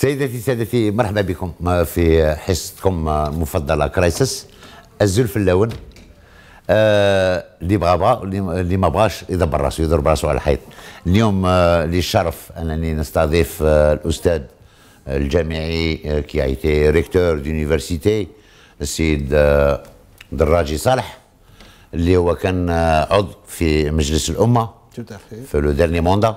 سيداتي سادتي مرحبا بكم في حصتكم المفضله كرايسس الزول في اللون آه، اللي آه بغى اللي ما بغاش يدبر راسو يضرب راسو على الحيط اليوم آه لي الشرف انني نستضيف آه الاستاذ آه، الجامعي آه كي ايتي ريكتور دونيفرسيتي السيد آه دراجي صالح اللي هو كان آه عضو في مجلس الامه في لو ديرني موندا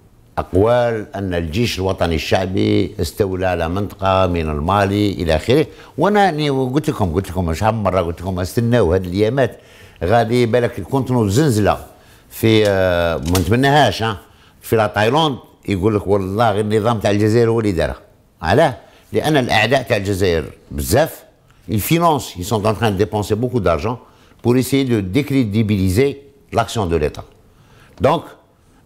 أقوال أن الجيش الوطني الشعبي استولى على منطقة من المالي إلى آخره وأنا قلت لكم قلت لكم مش عم مرة قلت لكم استناو هذه الأيامات غادي بالك كنت زلزلة في آه، ما نتمناهاش في لا تايلاند يقول لك والله غير النظام تاع الجزائر هو اللي دارها علاه لأن الأعداء تاع الجزائر بزاف الفينونس ils sont en train de dépenser beaucoup d'argent pour essayer de décrédibiliser l'action de l'État donc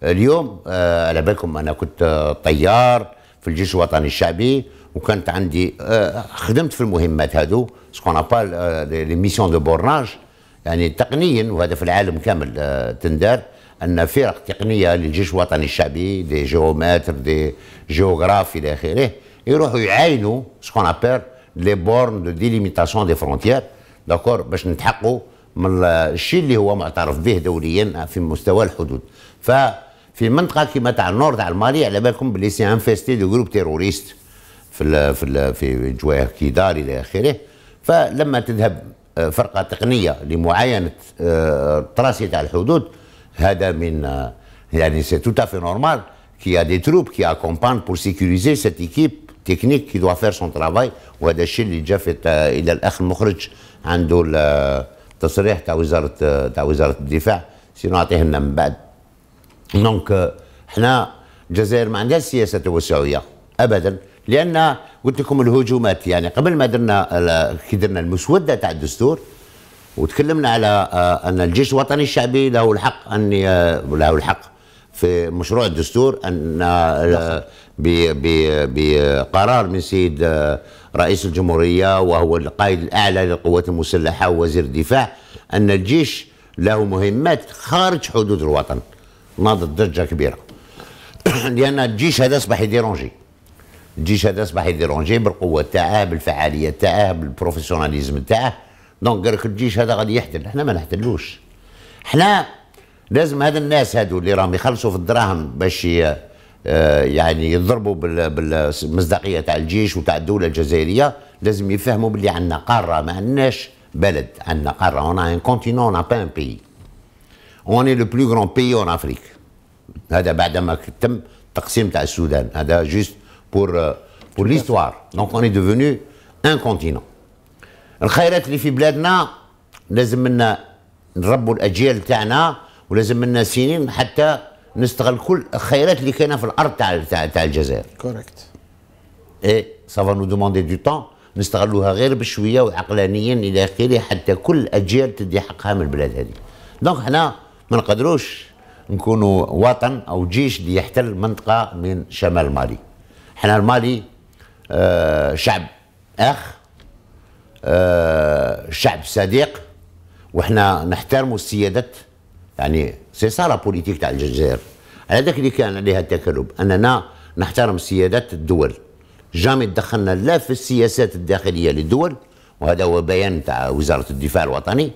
اليوم آه، على بالكم انا كنت آه، طيار في الجيش الوطني الشعبي وكانت عندي آه، خدمت في المهمات هذو سكون ابال لي ميسيون دو بورناج يعني تقنيا وهذا في العالم كامل تندار ان فرق تقنيه للجيش الوطني الشعبي دي جيوماتر دي جيوغراف الى اخره يروحوا يعاينوا سكون ابال لي بورن دو ديليميتاسيون دي فرونتيير داكور باش نتحقوا من الشيء اللي هو معترف به دوليا في مستوى الحدود ف في منطقه كيما تاع النور تاع المالي على بالكم بلي سي انفيستي دو جروب تيروريست في الـ في الـ في جواه كيدار الى اخره فلما تذهب آه، فرقه تقنيه لمعاينه التراسي آه، تاع الحدود هذا من آه، يعني سي تو في نورمال كي ا دي تروب كي اكومبان بور سيكوريزي سيت ايكيب تكنيك كي دوا فير سون ترافاي وهذا الشيء اللي جا في الى الاخ المخرج عنده التصريح تاع وزاره تاع وزاره الدفاع سي نعطيه لنا من بعد دونك احنا الجزائر ما عندهاش سياسه توسعيه ابدا لان قلت لكم الهجومات يعني قبل ما درنا كي درنا المسوده تاع الدستور وتكلمنا على آه، ان الجيش الوطني الشعبي له الحق ان له الحق في مشروع الدستور ان آه، بقرار من سيد آه، رئيس الجمهوريه وهو القائد الاعلى للقوات المسلحه ووزير الدفاع ان الجيش له مهمات خارج حدود الوطن ناضت ضجه كبيره لان الجيش هذا اصبح يديرونجي الجيش هذا اصبح يديرونجي بالقوه تاعه بالفعاليه تاعه بالبروفيسيوناليزم تاعه دونك لك الجيش هذا غادي يحتل احنا ما نحتلوش احنا لازم هذا الناس هذو اللي راهم يخلصوا في الدراهم باش آه، يعني يضربوا بالمصداقيه تاع الجيش وتاع الدوله الجزائريه لازم يفهموا باللي عندنا قاره ما عندناش بلد عندنا قاره اون ان كونتينون اون با ان بيي اون لو بلو غران بيي اون افريك هذا بعد ما تم التقسيم تاع السودان هذا جوست بور بور ليستوار دونك اون اي دوفوني ان كونتينون الخيرات اللي في بلادنا لازم لنا نربوا الاجيال تاعنا ولازم لنا سنين حتى نستغل كل الخيرات اللي كاينه في الارض تاع تاع تاع الجزائر كوريكت اي سافا نو دوموندي دو طون نستغلوها غير بشويه وعقلانيا الى اخره حتى كل الاجيال تدي حقها من البلاد هذه دونك حنا ما نقدروش نكونوا وطن او جيش اللي يحتل منطقه من شمال مالي احنا المالي آه، شعب اخ آه، شعب صديق وحنا نحترموا السيادات يعني سي سا لا بوليتيك تاع الجزائر على ذاك اللي كان عليها التكالب اننا نحترم سيادات الدول جامي تدخلنا لا في السياسات الداخليه للدول وهذا هو بيان تاع وزاره الدفاع الوطني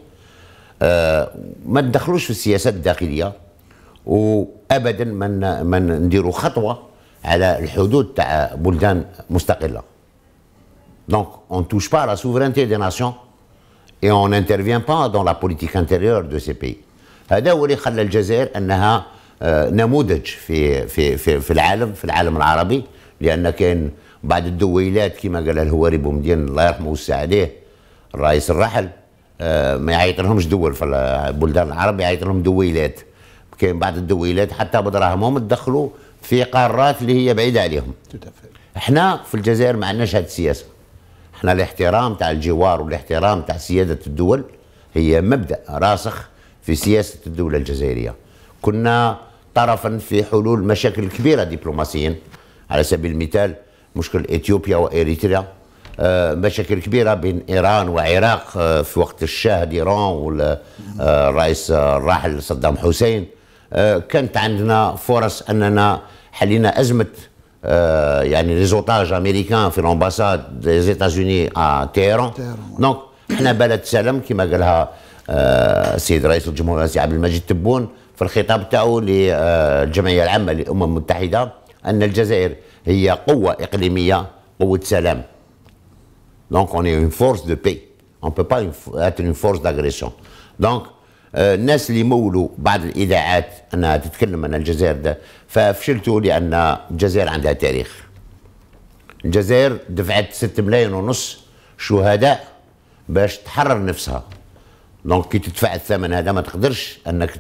آه، ما تدخلوش في السياسات الداخليه وابدا ما ما نديروا خطوه على الحدود تاع بلدان مستقله دونك اون توش با لا سوفرينتي دي ناسيون اي اون انترفيان با دون لا بوليتيك انتيريور دو سي بي هذا هو اللي خلى الجزائر انها آه، نموذج في في في في العالم في العالم العربي لان كان بعض الدويلات كما قال الهواري بومدين الله يرحمه ويوسع عليه الرئيس الرحل آه، ما يعيط لهمش دول في البلدان العرب يعيط لهم دويلات كاين بعض الدويلات حتى بدراهمهم تدخلوا في قارات اللي هي بعيده عليهم احنا في الجزائر ما عندناش هذه السياسه احنا الاحترام تاع الجوار والاحترام تاع سياده الدول هي مبدا راسخ في سياسه الدوله الجزائريه كنا طرفا في حلول مشاكل كبيره دبلوماسيا على سبيل المثال مشكل اثيوبيا واريتريا آه، مشاكل كبيرة بين إيران وعراق آه، في وقت الشاه ديران والرئيس آه، الراحل صدام حسين كانت عندنا فرص أننا حلينا أزمة يعني ريزوتاج امريكان في الامباساد دي زيتازوني ا تيران دونك احنا بلد سلم كما قالها السيد رئيس الجمهوريه السي عبد المجيد تبون في الخطاب تاعو للجمعيه العامه للامم المتحده ان الجزائر هي قوه اقليميه قوه سلام Donc on est une force de paix. On ne peut pas une être une force d'agression. دونك الناس اللي مولوا بعض الاذاعات انها تتكلم عن الجزائر ده ففشلتوا لان الجزائر عندها تاريخ. الجزائر دفعت 6 ملايين ونص شهداء باش تحرر نفسها. دونك كي تدفع الثمن هذا ما تقدرش انك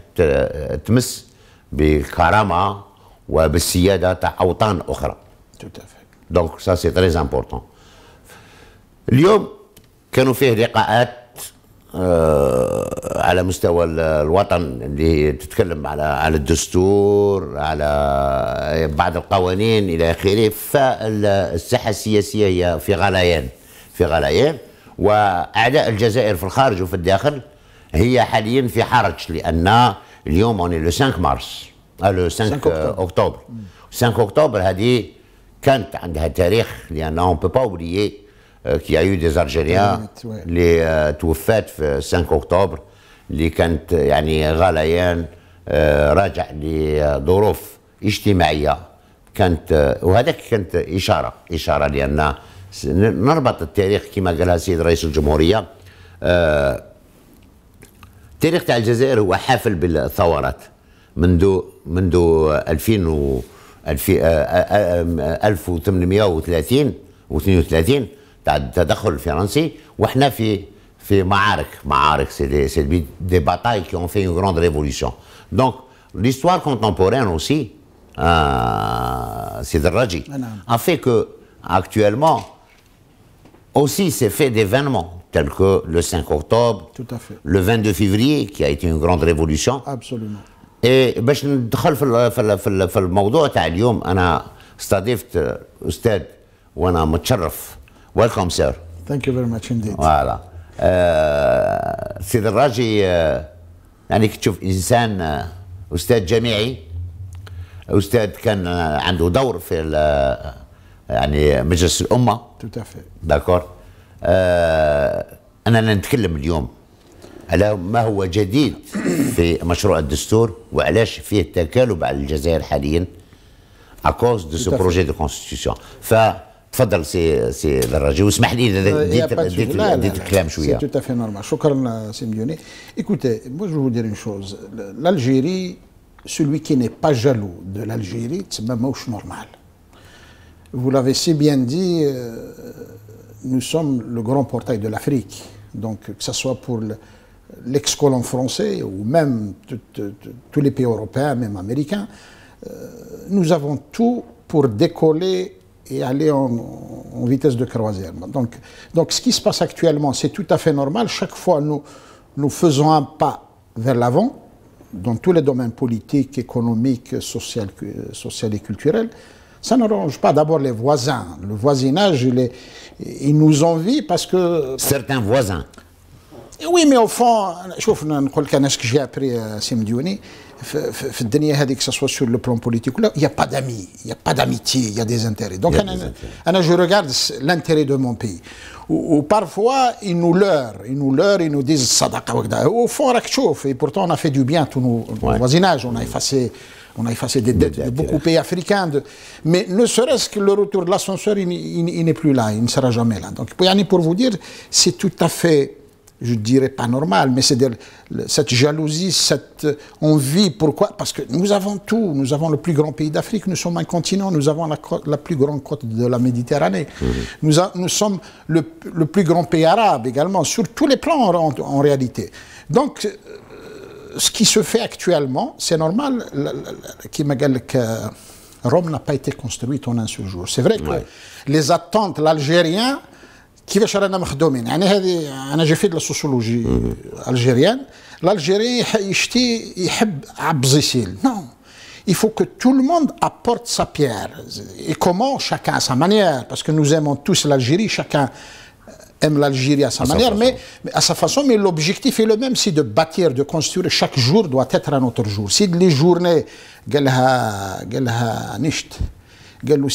تمس بكرامه وبالسياده تاع اوطان اخرى. دونك سا سي تري امبورتون. اليوم كانوا فيه لقاءات آه، على مستوى الوطن اللي تتكلم على على الدستور على آه، بعض القوانين الى اخره فالساحه السياسيه هي في غليان في غليان واعداء الجزائر في الخارج وفي الداخل هي حاليا في حرج لان اليوم اوني لو 5 مارس لو 5 اكتوبر 5 اكتوبر هذه كانت عندها تاريخ لان اون بو با اوبليي كي ايو دي زارجيريان اللي توفات في 5 اكتوبر اللي كانت يعني غليان راجع لظروف اجتماعيه كانت وهذاك كانت اشاره اشاره لان نربط التاريخ كما قالها السيد رئيس الجمهوريه التاريخ تاع الجزائر هو حافل بالثورات منذ منذ 2000 و 1830 و 32 تاع التدخل الفرنسي وإحنا في في معارك معارك سي دي, c'est دي باتاي كي اون في اون غراند révolution. دونك l'histoire contemporaine aussi, euh, c'est Draji, ah, a fait que actuellement aussi s'est fait d'événements tels que le 5 octobre, Tout à fait. le 22 février, qui a été une grande révolution. Absolument. Et باش ندخل je في في, في الموضوع تاع اليوم انا استضفت استاذ وانا متشرف ويلكم سير ثانك يو فيري ماتش انديد فوالا سيد الراجي آه يعني تشوف انسان uh, استاذ جامعي استاذ كان uh, عنده دور في uh, يعني مجلس الامه تتفق داكور اننا نتكلم اليوم على ما هو جديد في مشروع الدستور وعلاش فيه تكالب على الجزائر حاليا اكوز دو سو بروجي دو de ف Euh, c'est tout à fait normal. Écoutez, اذا ديت ديت, ديت الكلام شويه سي l'Algérie celui qui n'est pas jaloux de l'Algérie même normal. vous l'avez si bien dit euh, nous sommes le grand portail de l'Afrique donc que ce soit pour l'ex-colon français ou même tous les pays européens même américains euh, nous avons tout pour décoller et aller en, vitesse de croisière. Donc, donc ce qui se passe actuellement, c'est tout à fait normal. Chaque fois, nous, nous faisons un pas vers l'avant dans tous les domaines politiques, économiques, sociaux et culturels. Ça n'arrange pas d'abord les voisins. Le voisinage, il, est, il nous envie parce que... Certains voisins. Oui, mais au fond, je vous dis ce que j'ai appris à euh, Simdioni que ce soit sur le plan politique. Là, il n'y a pas d'amis, il n'y a pas d'amitié, il y a des intérêts. Donc, je regarde l'intérêt de mon pays. Ou parfois, ils nous leurrent, ils nous leur ils nous disent ça d'accord ou ça. Au fond, et pourtant, on a fait du bien tout nos voisinages. On a effacé, on a effacé des dettes de beaucoup de pays africains. Mais ne serait-ce que le retour de l'ascenseur, il n'est plus là, il ne sera jamais là. Donc, pour vous dire, c'est tout à fait je ne dirais pas normal, mais c'est cette jalousie, cette envie. Pourquoi Parce que nous avons tout. Nous avons le plus grand pays d'Afrique, nous sommes un continent, nous avons la, plus grande côte de la Méditerranée. Mmh. Nous, sommes le, plus grand pays arabe également, sur tous les plans en, réalité. Donc, euh, ce qui se fait actuellement, c'est normal. Qui que Rome n'a pas été construite en un seul jour. C'est vrai que les attentes, l'Algérien كيفاش رانا de يعني هذه انا l'Algérie يشتي يحب Il faut que tout le monde apporte sa pierre. Et comment Chacun à sa manière. Parce que nous aimons tous l'Algérie, chacun aime l'Algérie à sa manière, mais, à sa façon. Mais l'objectif est le même, c'est de bâtir, de construire. Chaque jour doit être un autre jour. Si les journées,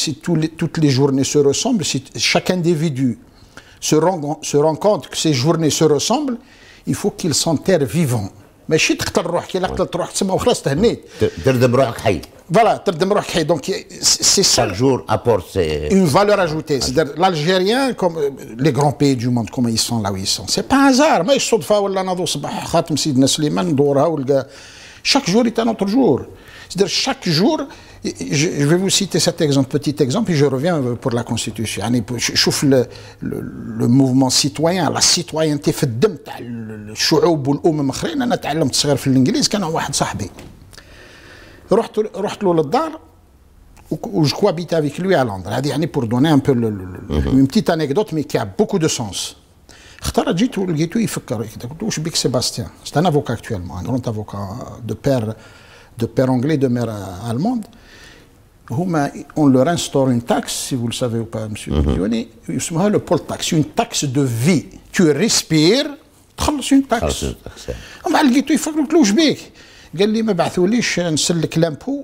si toutes les journées se ressemblent, si chaque individu se rend, se compte que ces journées se ressemblent, il faut qu'ils s'enterrent vivants. Mais تقتل tu as قتلت روحك تسمى l'algérien comme euh, les grands pays du monde comme ils sont là où ils sont c'est pas hasard Mais chaque jour est un autre jour chaque jour je vais vous citer cet exemple, petit exemple, et je reviens euh, pour la Constitution. Je chauffe le, mouvement citoyen, la citoyenneté تاع je avec lui à Londres. pour donner un peu mhm. une petite anecdote mais qui a beaucoup de sens. اختار جيت un يفكر قلت un واش بك سيباستيان؟ père de père anglais, de mère allemande, on leur instaure une taxe, si vous le savez ou pas, M. Guilloni, mm le pôle taxe, une taxe de vie. Tu respires, tu c'est une taxe. Ah, hein. Il faut que le clouche Il قال لي ما بعثوليش نسلك لامبو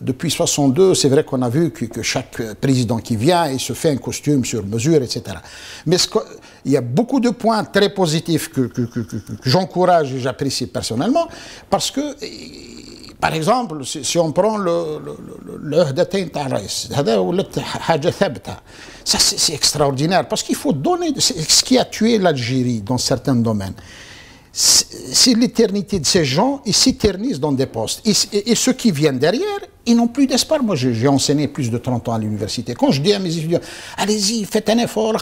depuis 62, c'est vrai qu'on a vu que, chaque président qui vient, il se fait un costume sur mesure, etc. Mais il y a beaucoup de points très positifs que, j'encourage et j'apprécie personnellement, parce que, par exemple, si, on prend le, le, ça c'est extraordinaire, parce qu'il faut donner ce qui a tué l'Algérie dans certains domaines c'est l'éternité de ces gens, ils s'éternisent dans des postes. Et, ceux qui viennent derrière, ils n'ont plus d'espoir. Moi, j'ai enseigné plus de 30 ans à l'université. Quand je dis à mes étudiants, allez-y, faites un effort,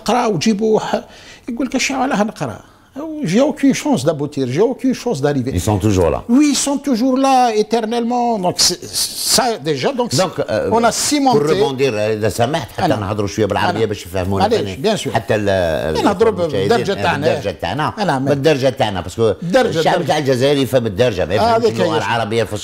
j'ai aucune chance d'aboutir, j'ai aucune chance d'arriver. Ils sont toujours là. Oui, ils sont toujours là, éternellement. Donc, ça, déjà, donc, a euh, on a cimenté. Pour rebondir, euh, de sa mère, elle a dit que je suis allez, bien sûr. Elle euh, a dit que je suis un peu parce que le gens de l'Algérie, il fait une derge, mais il fait une arabie, il fait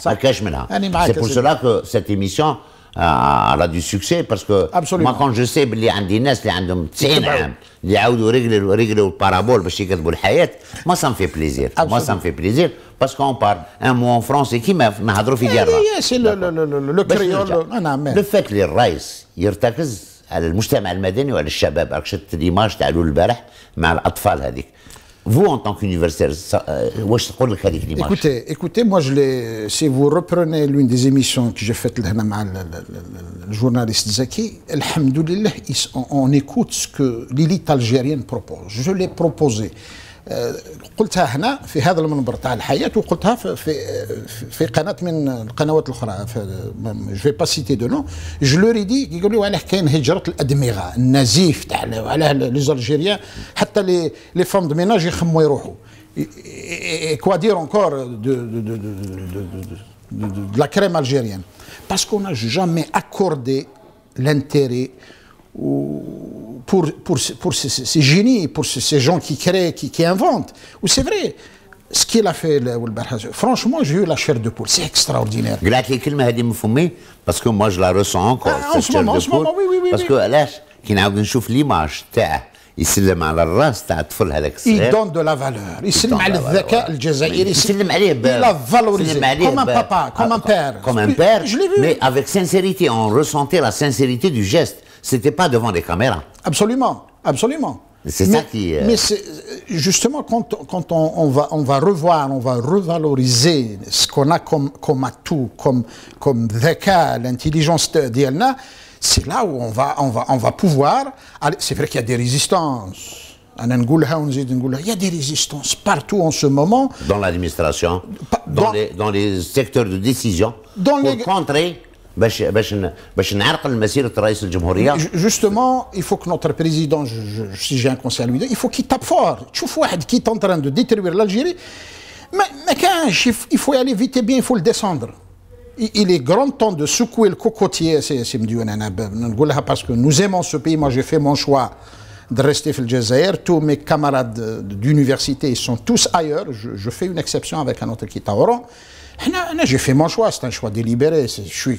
ça, il cache hein. maintenant. C'est pour cela que cette émission. على دي سوكسي باسكو ما كون جو سي باللي عندي ناس اللي عندهم 90 عام اللي عاودوا رجلوا رجلوا البارابول باش يكذبوا الحياه ما سان في بليزير ما سان في بليزير باسكو اون بار ان مو فرونسي كيما نهضروا في ديارنا اي سي لو كريول نعم لو فات اللي الرئيس يرتكز على المجتمع المدني وعلى الشباب راك شفت ليماج تاع البارح مع الاطفال هذيك vous, en tant qu'universitaire, euh, écoutez, écoutez, moi, je Si vous reprenez l'une des émissions que j'ai faites là, le, le, journaliste Zaki, on, on écoute ce que l'élite algérienne propose. Je l'ai proposé. آه، قلتها هنا في هذا المنبر تاع الحياه وقلتها في في قناه من القنوات الاخرى جو في با سيتي دو نو جو لو ريدي يقول لي علاه كاين هجره الادمغه النزيف تاع علاه لي حتى لي لي فام دو ميناج يخموا يروحوا كوا دير اونكور دو دو دو دو لا كريم الجيريان باسكو اون جامي اكوردي لانتيري ou pour, pour, pour ces, ces, génies, pour ces, gens qui créent, qui, qui inventent. Où c'est vrai, ce qu'il a fait, le, franchement, j'ai eu la chair de poule. C'est extraordinaire. Parce que moi, je la ressens encore. Ah, en ce moment, en ce moment, oui, oui, oui. Parce que là, qui n'a pas l'image, يسلم على الراس تاع الطفل هذاك الصغير يدون دو لا فالور يسلم على الذكاء الجزائري يسلم عليه ب لا فالوريزي كوم ان بابا كوم ان بير كوم ان بير مي افيك sincérité, اون ريسونتي لا sincérité دو جيست c'était pas devant des caméras. Absolument, absolument. C'est ça qui. Euh, mais justement, quand, on, va, on va revoir, on va revaloriser ce qu'on a comme, comme atout, comme, comme l'intelligence Dielna, c'est là où on va, on va, on va pouvoir. C'est vrai qu'il y a des résistances. Il y a des résistances partout en ce moment. Dans l'administration, dans, les, secteurs de décision, dans pour les... contrer باش باش باش نعرقل مسيره رئيس الجمهوريه جوستومون يفو كو نوتر بريزيدون سي جي ان tape لوي يفو كي تاب فور تشوف واحد كي تونتران دو ديتروير لالجيري ما aller vite et bien, il faut le descendre. il est grand temps de secouer le cocotier, c'est parce que nous aimons ce pays. Moi, j'ai fait mon choix de rester au Tous mes camarades d'université, ils sont tous ailleurs. Je, je, fais une exception avec un autre qui est à Oran. J'ai fait mon choix, c'est un choix délibéré. Je suis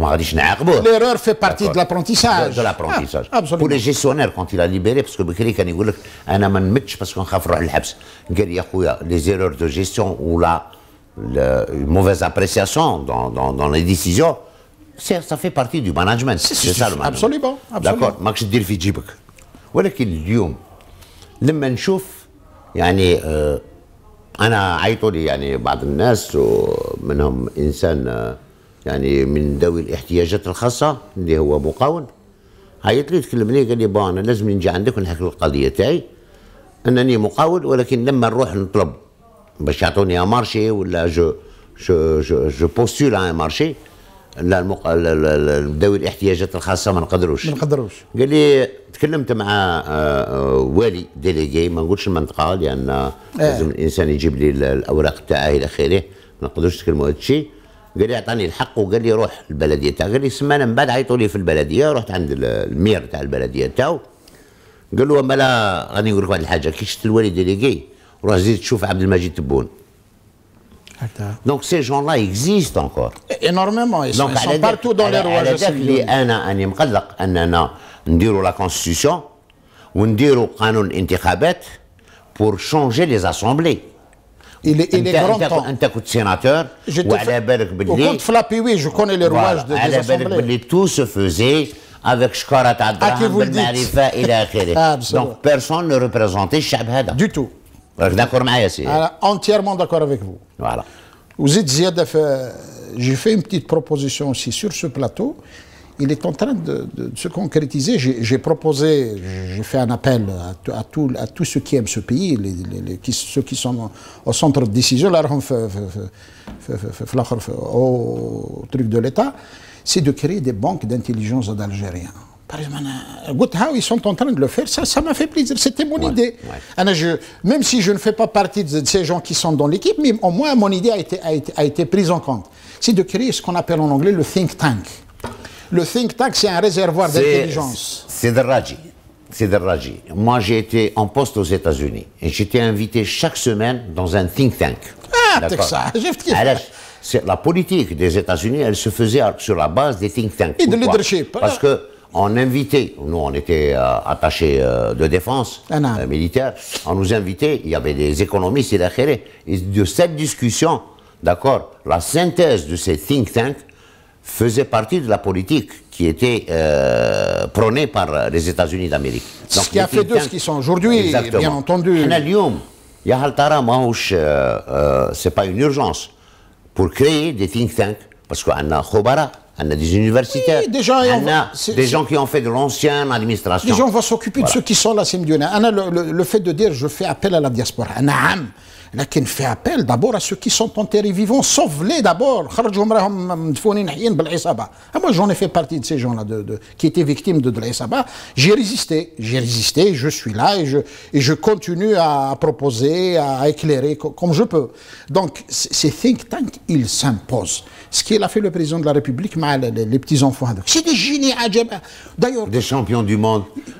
L'erreur fait partie de l'apprentissage. De, l'apprentissage. Pour les gestionnaires, quand il a libéré, parce que les erreurs de gestion ou la, mauvaise appréciation dans, les décisions, ça fait partie du management. C'est ça le management. Absolument. D'accord, dire انا لي يعني بعض الناس ومنهم انسان يعني من ذوي الاحتياجات الخاصه اللي هو مقاول عيط لي تكلم لي قال لي بون انا لازم نجي عندك ونحكي القضيه تاعي انني مقاول ولكن لما نروح نطلب باش يعطوني ان مارشي ولا جو جو جو, جو بوستول ان مارشي لا المق... ذوي الاحتياجات الخاصه ما نقدروش ما نقدروش قال لي تكلمت مع آه، آه، والي ديليغي ما نقولش المنطقه لان آه. لازم الانسان يجيب لي الاوراق تاعه الى اخره ما نقدروش نتكلموا هذا الشيء قال لي اعطاني الحق وقال لي روح البلديه تاعك قال لي سمانه من بعد عيطوا لي في البلديه رحت عند المير تاع البلديه تاعو قال له مالا غادي نقول لك واحد الحاجه كي شفت الوالي ديليغي روح زيد تشوف عبد المجيد تبون دونك سي جون لا اكزيست انكور انورمومون دونك على بارتو دون لي رواج على اللي انا اني مقلق اننا نديروا لا كونستيسيون ونديروا قانون الانتخابات بور شونجي لي زاسومبلي Il est, grand temps. Tu sénateur, ou est l'abelle Au compte oui, je connais les rouages de l'Assemblée. tout se faisait avec Shkarat Adraham, Ben et ah, Donc personne ne représentait Shabhada. Du tout. Euh, d'accord, vous. Ah, entièrement d'accord avec vous. Vous êtes Ziad, euh, j'ai fait une petite proposition aussi sur ce plateau il est en train de, se concrétiser. J'ai proposé, j'ai fait un appel à, tous ceux qui aiment ce pays, ceux qui sont au centre de décision, au truc de l'État, c'est de créer des banques d'intelligence d'Algériens. Par exemple, ils sont en train de le faire, ça, m'a fait plaisir, c'était mon idée. même si je ne fais pas partie de ces gens qui sont dans l'équipe, mais au moins mon idée a été prise en compte. C'est de créer ce qu'on appelle en anglais le think tank. Le think tank, c'est un réservoir d'intelligence. C'est de Raji, C'est de Moi, j'ai été en poste aux États-Unis et j'étais invité chaque semaine dans un think tank. Ah, ça. j'ai ah, La politique des États-Unis, elle se faisait sur la base des think tanks. Et de leadership. Parce que on invitait, nous on était attaché euh, attachés euh, de défense ah, euh, militaire, on nous invitait, il y avait des économistes et des Et de cette discussion, d'accord, la synthèse de ces think tanks, faisait partie de la politique qui était euh, prônée par les États-Unis d'Amérique. Ce qui a fait d'eux ce qu'ils sont aujourd'hui, bien entendu. Euh, euh, c'est pas une urgence pour créer des think tanks, parce qu'on a des universitaires, des gens qui ont fait de l'ancienne administration. Les gens vont s'occuper de ceux qui sont là, c'est mieux. Le, le, fait de dire je fais appel à la diaspora, on a laquelle fait appel d'abord à ceux qui sont enterrés vivants, sauve-les d'abord. Ah, moi, j'en ai fait partie de ces gens-là qui étaient victimes de, de J'ai résisté, j'ai résisté, je suis là et je, continue à proposer, à éclairer comme je peux. Donc, ces think tanks, ils s'imposent. Ce qu'il a fait le président de la République, mal les petits enfants, c'est des génies, d'ailleurs. Des champions du monde.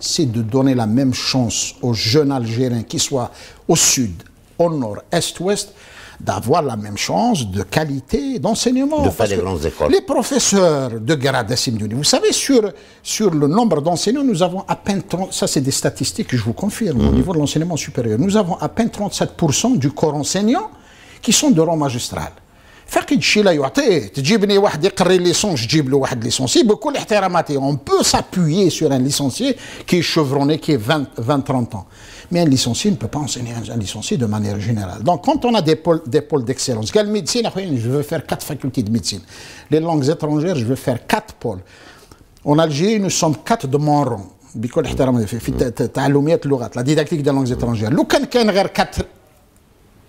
c'est de donner la même chance aux jeunes Algériens, qui soient au sud, au nord, est, ouest, d'avoir la même chance de qualité d'enseignement. De faire les grandes écoles. Les professeurs de grade d'enseignement vous savez, sur, sur le nombre d'enseignants, nous avons à peine 30, ça c'est des statistiques que je vous confirme, au mhm. niveau de l'enseignement supérieur, nous avons à peine 37% du corps enseignant qui sont de rang magistral on peut لا sur تجيبني واحد يقري ليسونس chevronné له واحد ليسونسي بكل احتراماتي 20 20 30 ans mais un licencié ne peut pas enseigner un licencié de manière générale. Donc, quand on a des pôles, des pôles d'excellence, médecine, je veux faire quatre facultés de médecine. Les langues étrangères, je veux faire quatre pôles. En Algérie, nous sommes quatre de mon rang. La didactique des langues étrangères. quatre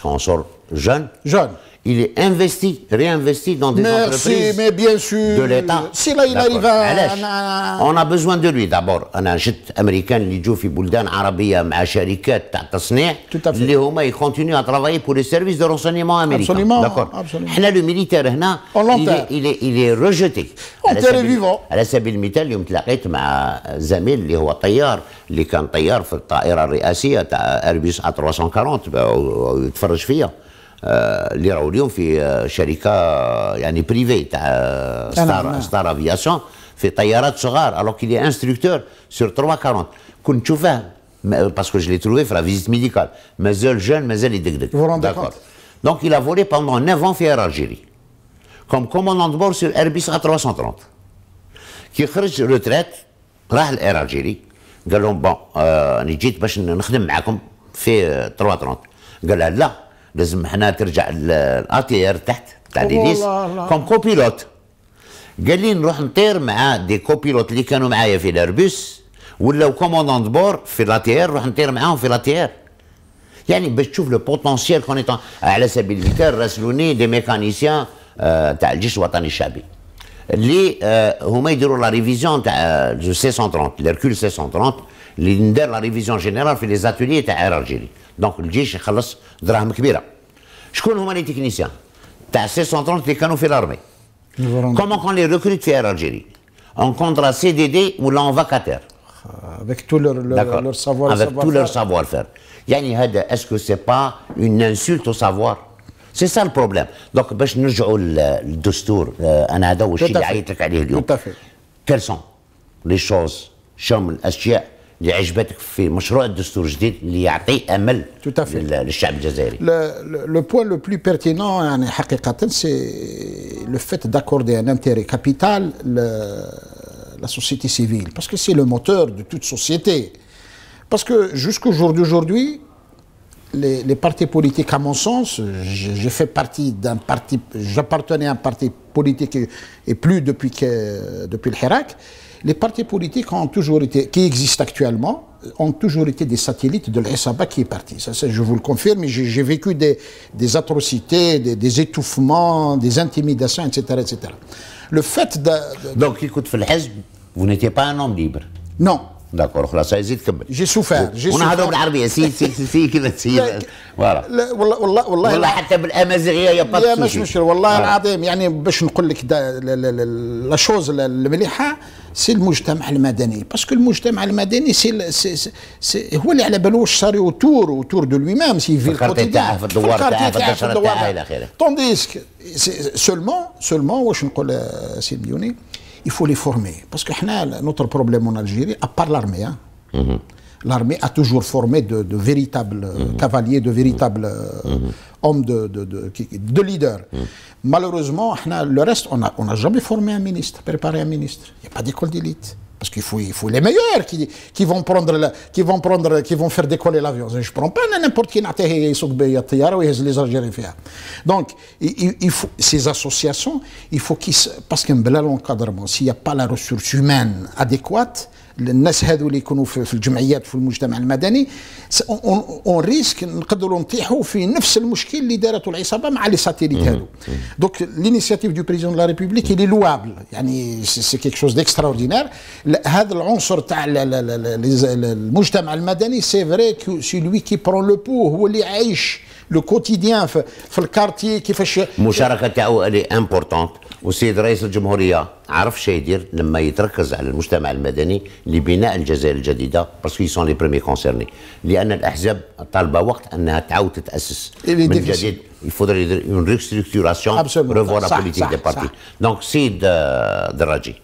parce qu'on sort jeune. Jeune. il est investi, réinvesti dans des Merci, entreprises mais bien sûr, de l'État. Si là, il arrive à... On a besoin de lui d'abord. أنا جت أمريكان اللي يجوا في بلدان عربية مع شركات تاع تصنيع اللي هما يكونتينيو أترافاي بور لي سيرفيس دو رونسونيمون أمريكان. داكور. حنا لو ميليتير هنا إلي روجيتي. على سبيل المثال اليوم تلاقيت مع زميل اللي هو طيار اللي كان طيار في الطائرة الرئاسية تاع أربيس A340 يتفرج فيا. آه، اللي راهو اليوم في آه، شركه آه، يعني بريفي تاع ستار ستار افياسيون في طيارات صغار الوغ كيلي انستركتور سور 340 كنت تشوفه باسكو جي لي تروفي في لا فيزيت ميديكال مازال جون مازال يدقدق داكور دونك الى فولي بوندون 9 في اير كوم كوموندون بور سور اربيس 330 كي خرج روتريت راح لاير قال لهم بون euh, انا جيت باش نخدم معاكم في 330 قال لا لازم حنا ترجع الار ار تحت تاع ليليس كوم كوبيلوت قال لي نروح نطير مع دي كوبيلوت اللي كانوا معايا في الاربيس ولاو كوموندون بور في لاتير نروح نطير معاهم في لاتير يعني باش تشوف لو بوتونسيال كون على سبيل المثال راسلوني دي ميكانيسيان تاع الجيش الوطني الشعبي اللي آه، هما يديروا لا ريفيزيون تاع لو سي 130 الهركول سي 130 اللي ندير لا ريفيزيون جينيرال في لي زاتولي تاع ار الجيري دونك الجيش يخلص دراهم كبيره شكون هما لي تكنيسيان تاع سي 130 اللي كانوا في لارمي كومون كون لي ريكروت في اير الجيري اون كونترا سي دي دي ولا اون فاكاتير avec tout leur, leur, leur savoir avec savoir tout leur savoir-faire يعني هذا اسكو سي با اون انسولت او سافوار سي سا البروبليم دونك باش نرجعوا للدستور آه، انا هذا هو الشيء اللي عيطت لك عليه اليوم كيل سون لي شوز شهم الاشياء tout à fait le pertinent le plus pertinent للشعب الجزائري Le point le d'accorder un intérêt capital la société civile parce que c'est le moteur de toute société parce que jusqu'au jour d'aujourd'hui, les, partis politiques, à mon sens, je fais partie d'un parti, j'appartenais à un parti politique et, plus depuis, que, depuis le Hirak, les partis politiques ont toujours été, qui existent actuellement, ont toujours été des satellites de l'Essaba qui est parti. Ça, je vous le confirme. J'ai vécu des, atrocités, des, étouffements, des intimidations, etc. etc. Le fait de, Donc, écoute, vous n'étiez pas un homme libre Non. داكور خلاص زيد كمل جي سوفان جي سوفان ونهضروا بالعربيه سي سي سي, سي كذا سي فوالا لا والله والله والله والله حتى بالامازيغيه يا با لا مش مشكل والله العظيم يعني باش نقول لك لا شوز المليحه سي المجتمع المدني باسكو المجتمع المدني سي, سي, سي هو اللي على بالو واش صار وتور وتور دو ميم سي في الكوتيديان تاعه في الدوار تاعه في الدشره تاعه الى اخره طونديسك سولمون سولمون واش نقول سي ميوني il faut les former. Parce que notre problème en Algérie, à part l'armée, hein, l'armée a toujours formé de, véritables euh, mhm. cavaliers, de véritables mhm. euh, hommes de, de, leaders. Mhm. Malheureusement, le reste, on n'a on jamais formé un ministre, préparé un ministre. Il n'y a pas d'école d'élite. Parce qu'il faut, il faut les meilleurs qui, vont prendre qui, vont prendre, qui vont faire décoller l'avion. Je ne prends pas n'importe qui Donc, il, faut, ces associations, il faut qu'ils. Parce qu'un bel encadrement, s'il n'y a pas la ressource humaine adéquate, الناس هذو اللي يكونوا في الجمعيات في المجتمع المدني اون ريسك نقدروا نطيحوا في نفس المشكل اللي دارته العصابه مع لي ساتيليت هذو دونك لينيسياتيف دو بريزون لا ريبوبليك اللي لوابل يعني سي كيك شوز ديكستراوردينير هذا العنصر تاع المجتمع المدني سي فري سي لوي كي برون لو بو هو اللي عايش لو كوتيديان في, في الكارتي كيفاش المشاركه تاعو الي امبورتونت والسيد رئيس الجمهوريه عرف شنو يدير لما يتركز على المجتمع المدني لبناء الجزائر الجديده باسكو سون لي بريمي كونسيرني لان الاحزاب طالبه وقت انها تعاود تتاسس من جديد يفضل يدير اون ريستركتوراسيون ريفوار لا بوليتيك دي بارتي دونك سيد دراجي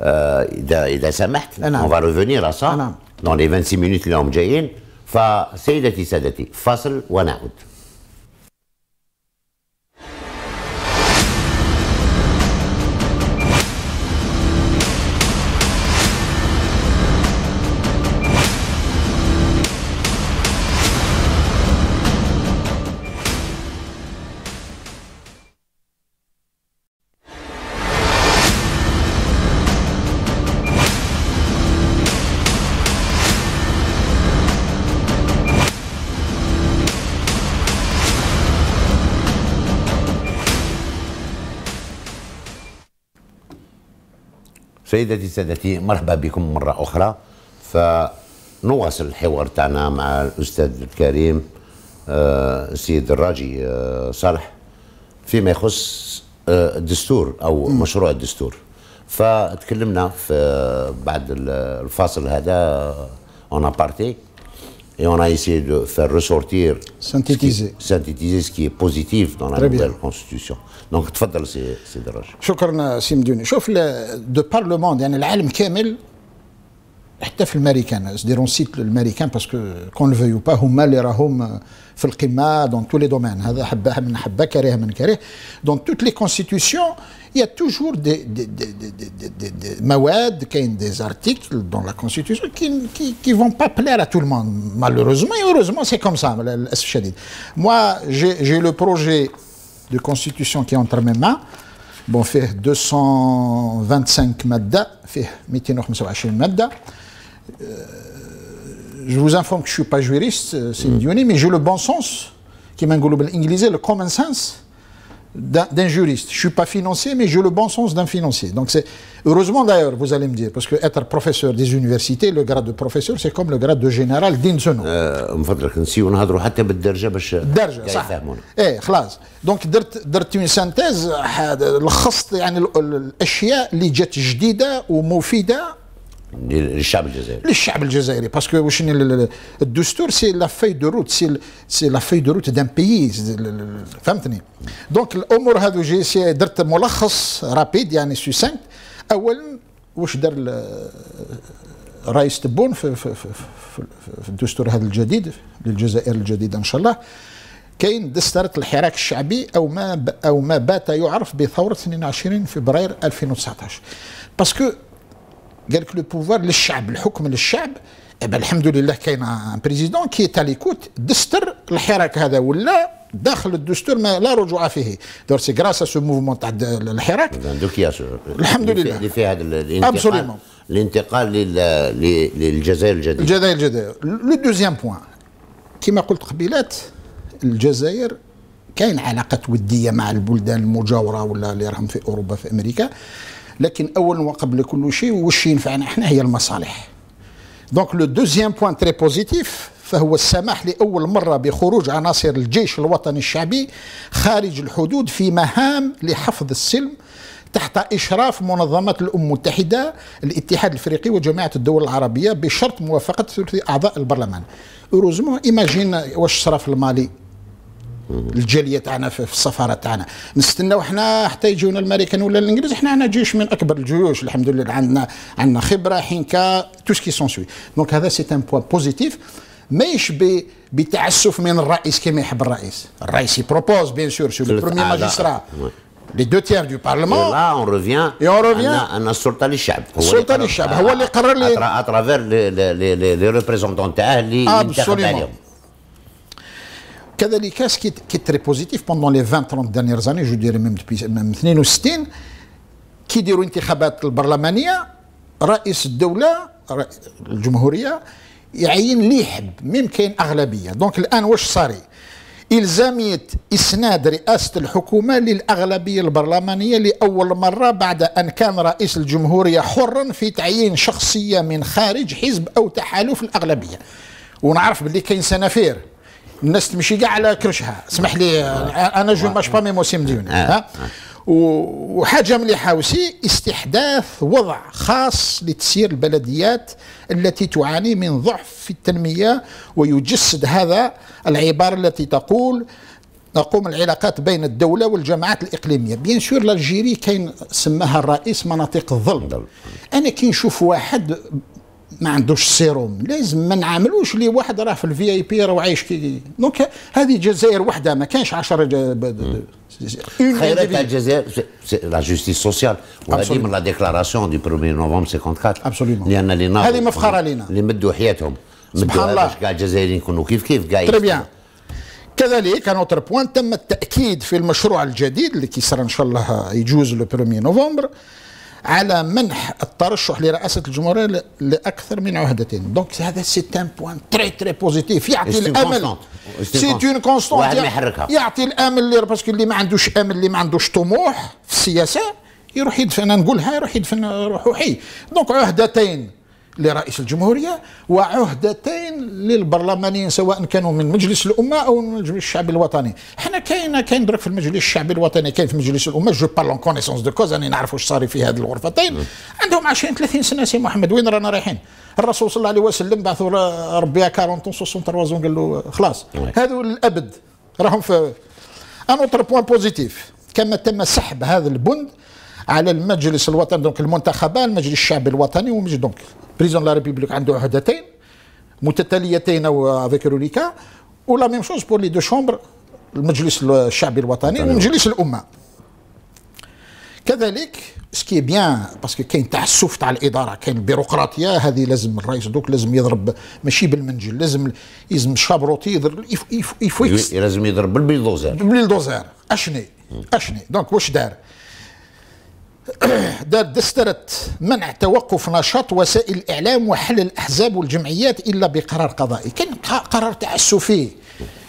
اذا اذا سمحت اون فا ريفونير ا سا دون لي 26 مينوت اللي هم جايين فسيدتي سادتي فصل ونعود سيداتي سادتي مرحبا بكم مرة أخرى فنواصل الحوار تاعنا مع الأستاذ الكريم آه، السيد الراجي آه، صالح فيما يخص آه، الدستور أو مشروع الدستور فتكلمنا في بعد الفاصل هذا اون ابارتي et اون a essayé de faire سانتيتيزي synthétiser ce qui, synthétiser ce qui Donc, tu de la que le y a qu'on le veuille pas, dans tous les domaines. Dans toutes les constitutions, il y a toujours des des articles dans la constitution qui ne vont pas plaire à tout le monde. Malheureusement et heureusement, c'est comme ça. Moi, j'ai le projet de constitution qui est entre mes mains, bon, fait 225 madda, fait 225 Je vous informe que je ne suis pas juriste, euh, c'est une mm. mais j'ai le bon sens, qui m'englobe l'anglais, le common sense d'un juriste. Je ne suis pas financier, mais j'ai le bon sens d'un financier. Donc c'est heureusement d'ailleurs, vous allez me dire, parce que être professeur des universités, le grade de professeur, c'est comme le grade de général digne ce nom. من للشعب الجزائري للشعب الجزائري باسكو واش الدستور سي لا في دو روت سي سي لا في دو روت دان بيي فهمتني دونك الامور هذو جي درت ملخص رابيد يعني سوسانت اولا واش دار رئيس تبون في, في, في, في, في الدستور هذا الجديد للجزائر الجديده ان شاء الله كاين دسترة الحراك الشعبي او ما او ما بات يعرف بثوره 22 فبراير 2019 باسكو قال لك لو بوفوار للشعب الحكم للشعب ابا الحمد لله كاين ان بريزيدون كي تاع ليكوت دستر الحراك هذا ولا داخل الدستور ما لا رجوع فيه دور سي غراس سو موفمون تاع الحراك الحمد لله اللي فيه هذا الانتقال الانتقال للجزائر الجديده الجزائر الجديده لو دوزيام بوان كما قلت قبيلات الجزائر كاين علاقات وديه مع البلدان المجاوره ولا اللي راهم في اوروبا في امريكا لكن أولا وقبل كل شيء واش ينفعنا احنا هي المصالح دونك لو دوزيام بوان تري بوزيتيف فهو السماح لأول مرة بخروج عناصر الجيش الوطني الشعبي خارج الحدود في مهام لحفظ السلم تحت إشراف منظمة الأمم المتحدة الاتحاد الأفريقي وجماعة الدول العربية بشرط موافقة ثلث أعضاء البرلمان. اوروزمون ايماجين واش صرا في المالي الجاليه تاعنا في السفاره تاعنا نستناو حنا حتى يجونا الامريكان ولا الانجليز حنا عندنا جيش من اكبر الجيوش الحمد لله عندنا عندنا خبره حينكا تو سكي سون سوي دونك هذا سي ان بوان بوزيتيف ماهيش بتعسف من الرئيس كما يحب الرئيس الرئيس يبروبوز بيان سور سو لو بروميي ماجسترا لي دو تيار دو بارلمون لا اون روفيان اي اون روفيان ان السلطه للشعب السلطه للشعب هو اللي قرر لي اترافير لي ريبريزونتون تاعه اللي ينتخب عليهم كذلك سكي كي تري بوزيتيف بوندون لي 20 30 دانيير زاني جو ديري ميم دبي ميم 62 كي يديروا انتخابات البرلمانيه رئيس الدوله الجمهوريه يعين لي يحب ميم كاين اغلبيه دونك الان واش صاري إلزامية إسناد رئاسة الحكومة للأغلبية البرلمانية لأول مرة بعد أن كان رئيس الجمهورية حرا في تعيين شخصية من خارج حزب أو تحالف الأغلبية ونعرف باللي كاين سنافير الناس تمشي كاع على كرشها اسمح لي انا جو ماش با ميموسي مديون ها آه. وحاجه مليحه وسي استحداث وضع خاص لتسيير البلديات التي تعاني من ضعف في التنميه ويجسد هذا العباره التي تقول تقوم العلاقات بين الدولة والجماعات الإقليمية بيان سور لالجيري كاين سماها الرئيس مناطق الظل أنا كي نشوف واحد ما عندوش سيروم لازم ما نعاملوش ليه واحد راه في الفي اي بي راه عايش كي دونك هذه جزائر وحده ما كانش 10 خيرات الجزائر لا جوستيس سوسيال وهذه من لا ديكلاراسيون دي 1 نوفمبر 54 لان اللي هذه مفخره لنا اللي مدوا حياتهم سبحان الله باش كاع الجزائريين يكونوا كيف كيف كاع تري بيان كذلك انوتر بوان تم التاكيد في المشروع الجديد اللي كيصير ان شاء الله يجوز لو 1 نوفمبر على منح الترشح لرئاسه الجمهوريه لاكثر من عهدتين دونك هذا سي ان بوان تري تري بوزيتيف يعطي الامل سي اون كونستون واحد ما يحركها يعطي الامل باسكو اللي ما عندوش امل اللي ما عندوش طموح في السياسه يروح يدفن نقولها يروح يدفن روحه حي دونك عهدتين لرئيس الجمهورية وعهدتين للبرلمانيين سواء كانوا من مجلس الأمة أو من مجلس الشعب الوطني حنا كاين كاين درك في المجلس الشعبي الوطني كاين في مجلس الأمة جو بارلون كونيسونس دو كوز راني نعرف واش صاري في هذه الغرفتين عندهم 20 30 سنة سي محمد وين رانا رايحين الرسول صلى الله عليه وسلم بعثوا ربي 40 63 قال له خلاص هذو الأبد راهم في ان اوتر بوان بوزيتيف كما تم سحب هذا البند على المجلس الوطني دونك المنتخبان المجلس الشعبي الوطني ومجلس دونك بريزون لا ريبوبليك عنده عهدتين متتاليتين او افيك روليكا ولا ميم شوز بور لي دو شومبر المجلس الشعبي الوطني ومجلس الامه كذلك سكي بيان باسكو كاين تعسف تاع الاداره كاين البيروقراطيه هذه لازم الرئيس دوك لازم يضرب ماشي بالمنجل لازم لازم الشابروتي يضرب يف لازم يضرب بالبلدوزير بالبلدوزير اشني اشني دونك واش دار دار دسترت منع توقف نشاط وسائل الاعلام وحل الاحزاب والجمعيات الا بقرار قضائي كان قرار تعسفي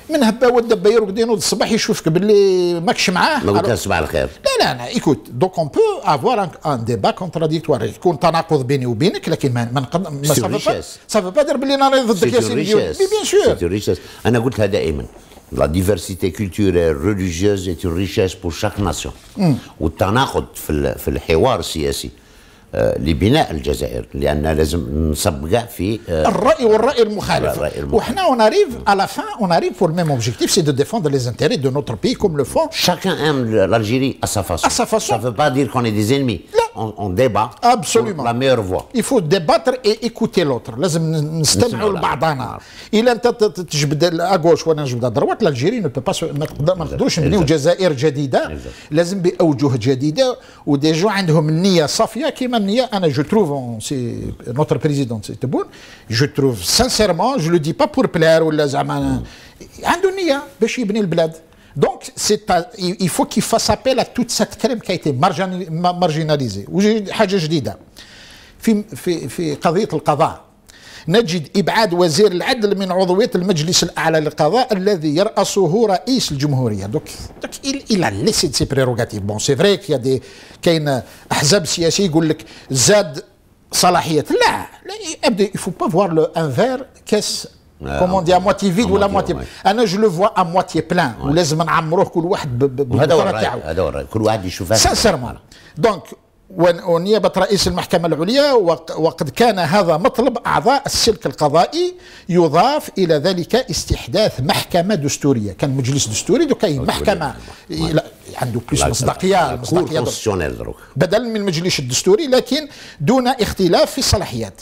من هبا والدبه يرقد ينوض الصباح يشوفك باللي ماكش معاه ما قلت صباح الخير لا لا لا ايكوت دونك اون بو افوار ان ديبا كونتراديكتوار يكون تناقض بيني وبينك لكن ما ما نقد سافا با دير باللي انا ضدك يا سيدي بيان سور انا قلتها دائما La diversité culturelle et religieuse est une richesse pour chaque nation. Hmm. Et euh, euh, on dans le le Le roi et le roi et le Et arrive à la fin, on arrive pour le même objectif c'est de défendre les intérêts de notre pays comme le font. Chacun aime l'Algérie à sa façon. Ça ne veut pas dire qu'on est des ennemis. on, on débat Absolument. la meilleure voie. Il faut débattre et écouter l'autre. لازم نستمعوا لبعضنا. إلا أنت تجبد à gauche وأنا نجبد à droite l'Algérie ne peut pas ما نقدروش نبنيو جزائر جديدة. لازم بأوجه جديدة ودي جو عندهم النية صافية كيما النية أنا جو تروف سي نوتر بريزيدون سي تبون جو تروف سانسيرمون جو لو دي با بور بلير ولا زعما عنده نية باش يبني البلاد. Donc, un, il faut qu'il fasse appel à toute cette crème qui a été marginalisée. حاجة جديدة في في في قضية القضاء نجد إبعاد وزير العدل من عضوية المجلس الأعلى للقضاء الذي يرأسه رئيس الجمهورية دوك دوك il a laissé de ses prérogatives bon c'est vrai qu'il y a des كاين أحزاب سياسية يقول لك زاد صلاحية لا لا il faut pas voir le un verre caisse كومون دي موتي فيد ولا موتي انا جو لو فوا ا موتي بلان ولازم نعمروه كل واحد بالقدره تاعو هذا هو كل واحد يشوفها سانسيرمون دونك ونيابة رئيس المحكمة العليا وقد كان هذا مطلب أعضاء السلك القضائي يضاف إلى ذلك استحداث محكمة دستورية كان مجلس دستوري دو كاين محكمة عنده بلوس مصداقية مصداقية بدل من المجلس الدستوري لكن دون اختلاف في الصلاحيات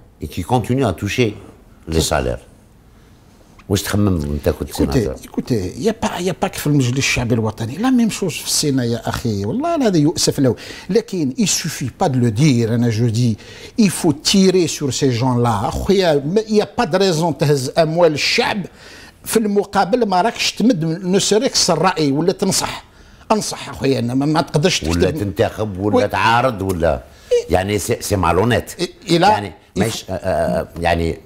et qui continue à toucher les salaires. واش تخمم انت كنت سيناتور؟ ايكوتي يا با يا باك في المجلس الشعبي الوطني لا ميم شوز في السينا يا اخي والله هذا يؤسف له لكن اي سوفي با دو لو دير انا جو دي il faut tirer sur ces gens là اخويا يا با دو ريزون تهز اموال الشعب في المقابل ما راكش تمد نسركس الراي ولا تنصح انصح اخويا انا ما تقدرش ولا تنتخب ولا و... تعارض ولا يعني سي مالونيت يعني مش آه، آه، آه، يعني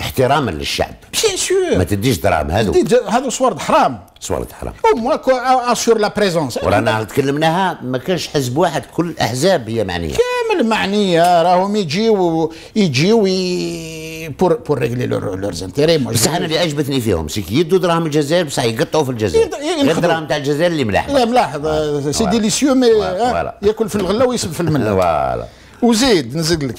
احتراما للشعب بيان سور ما تديش دراهم هذو هذو صورد حرام صورد حرام وما اسيور لا بريزونس ورانا تكلمناها ما كانش حزب واحد كل الاحزاب هي معنيه كامل معنيه راهم يجيو يجيو بور بور ريغلي لور لورز بصح انا اللي عجبتني فيهم سيك يدوا دراهم الجزائر بصح يقطعوا في الجزائر غير الدراهم تاع الجزائر اللي ملاح لا ملاحظ سي ديليسيو مي ياكل في الغله ويسب في المله فوالا وزيد نزيد لك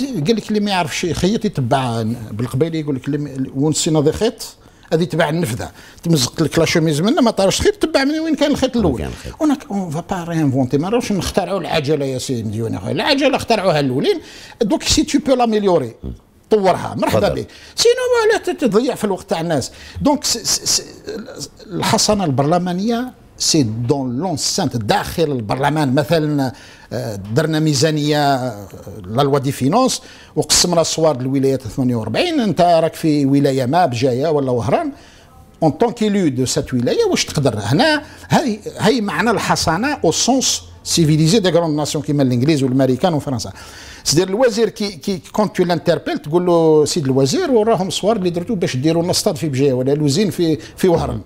قال لك اللي ما يعرفش يخيط يتبع بالقبيله يقول لك ونسينا ذي خيط هذه تبع النفذه تمزق لك لا شوميز منها ما تعرفش خيط تبع من وين كان الخيط الاول اون فا با ريانفونتي ما راهوش نخترعوا العجله يا سي مديون العجله اخترعوها الاولين دوك سي تو بو لاميليوري طورها مرحبا بك سينو لا تضيع في الوقت تاع الناس دونك الحصانه البرلمانيه سي دون لونسانت داخل البرلمان مثلا آه، درنا ميزانيه آه، لا لوا دي فينونس وقسمنا الصوار للولايات 48 انت راك في ولايه ما بجايه ولا وهران اون طون كيلو دو سات ولايه واش تقدر هنا هاي هاي معنى الحصانه او سونس سيفيليزي دي غروند ناسيون كيما الانجليز والامريكان وفرنسا سيدي الوزير كي كي كونت تو لانتربيل تقول له سيد الوزير وراهم صور اللي درتو باش ديروا لنا في بجايه ولا لوزين في في وهران